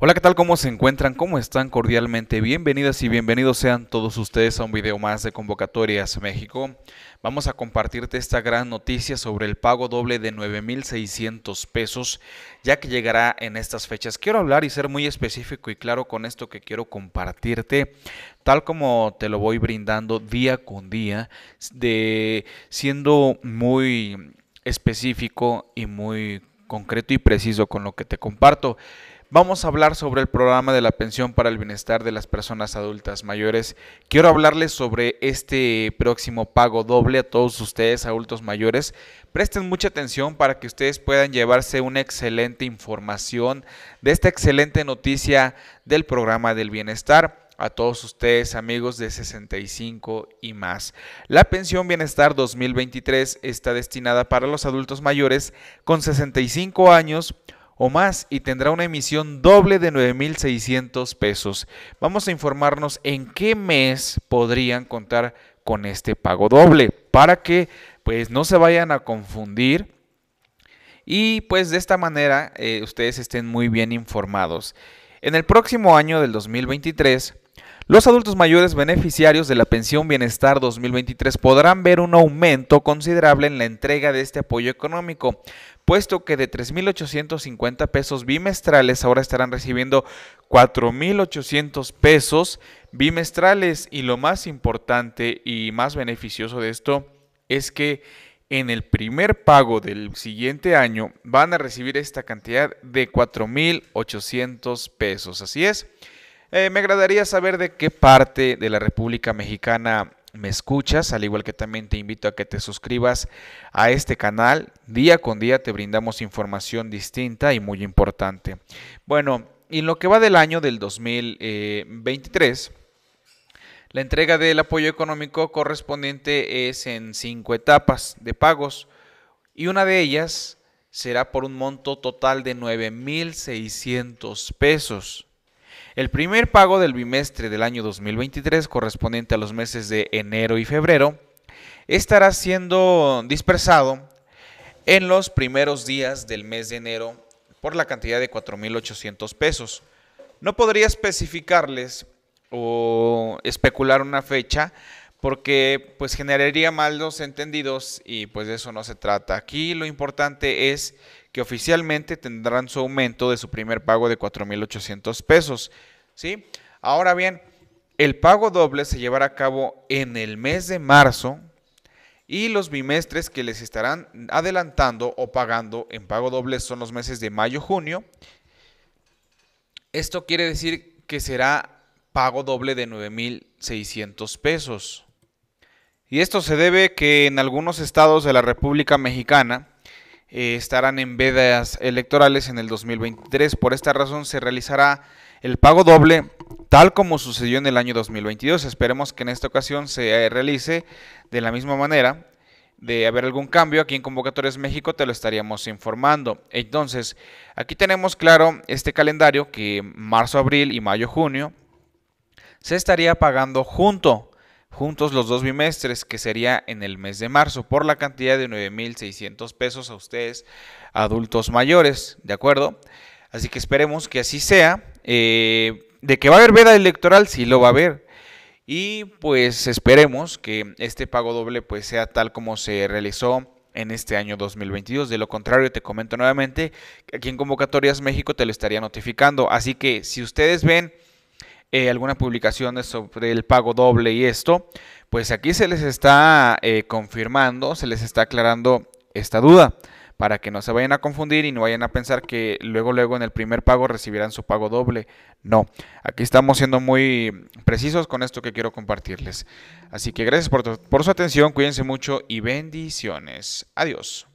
Hola, ¿qué tal? ¿Cómo se encuentran? ¿Cómo están? Cordialmente bienvenidas y bienvenidos sean todos ustedes a un video más de Convocatorias México. Vamos a compartirte esta gran noticia sobre el pago doble de 9,600 pesos, ya que llegará en estas fechas. Quiero hablar y ser muy específico y claro con esto que quiero compartirte, tal como te lo voy brindando día con día, de siendo muy específico y muy concreto y preciso con lo que te comparto. Vamos a hablar sobre el programa de la pensión para el bienestar de las personas adultas mayores. Quiero hablarles sobre este próximo pago doble a todos ustedes adultos mayores. Presten mucha atención para que ustedes puedan llevarse una excelente información de esta excelente noticia del programa del bienestar a todos ustedes amigos de 65 y más. La pensión bienestar 2023 está destinada para los adultos mayores con 65 años o más y tendrá una emisión doble de 9.600 pesos. Vamos a informarnos en qué mes podrían contar con este pago doble para que pues no se vayan a confundir y pues de esta manera eh, ustedes estén muy bien informados. En el próximo año del 2023 los adultos mayores beneficiarios de la pensión Bienestar 2023 podrán ver un aumento considerable en la entrega de este apoyo económico, puesto que de 3.850 pesos bimestrales ahora estarán recibiendo 4.800 pesos bimestrales y lo más importante y más beneficioso de esto es que en el primer pago del siguiente año van a recibir esta cantidad de 4.800 pesos. Así es. Eh, me agradaría saber de qué parte de la República Mexicana me escuchas, al igual que también te invito a que te suscribas a este canal. Día con día te brindamos información distinta y muy importante. Bueno, en lo que va del año del 2023, la entrega del apoyo económico correspondiente es en cinco etapas de pagos y una de ellas será por un monto total de 9.600 pesos. El primer pago del bimestre del año 2023, correspondiente a los meses de enero y febrero, estará siendo dispersado en los primeros días del mes de enero por la cantidad de 4.800 pesos. No podría especificarles o especular una fecha porque pues generaría malos entendidos y pues de eso no se trata. Aquí lo importante es oficialmente tendrán su aumento de su primer pago de 4.800 pesos. ¿sí? Ahora bien, el pago doble se llevará a cabo en el mes de marzo y los bimestres que les estarán adelantando o pagando en pago doble son los meses de mayo-junio. Esto quiere decir que será pago doble de 9.600 pesos. Y esto se debe que en algunos estados de la República Mexicana eh, estarán en vedas electorales en el 2023. Por esta razón se realizará el pago doble, tal como sucedió en el año 2022. Esperemos que en esta ocasión se eh, realice de la misma manera. De haber algún cambio aquí en Convocatorias México, te lo estaríamos informando. Entonces, aquí tenemos claro este calendario que marzo, abril y mayo, junio se estaría pagando junto juntos los dos bimestres, que sería en el mes de marzo, por la cantidad de 9.600 pesos a ustedes, adultos mayores, ¿de acuerdo? Así que esperemos que así sea. Eh, de que va a haber veda electoral, sí lo va a haber. Y pues esperemos que este pago doble pues sea tal como se realizó en este año 2022. De lo contrario, te comento nuevamente aquí en Convocatorias México te lo estaría notificando. Así que si ustedes ven eh, algunas publicaciones sobre el pago doble y esto, pues aquí se les está eh, confirmando, se les está aclarando esta duda para que no se vayan a confundir y no vayan a pensar que luego luego en el primer pago recibirán su pago doble. No, aquí estamos siendo muy precisos con esto que quiero compartirles. Así que gracias por su atención, cuídense mucho y bendiciones. Adiós.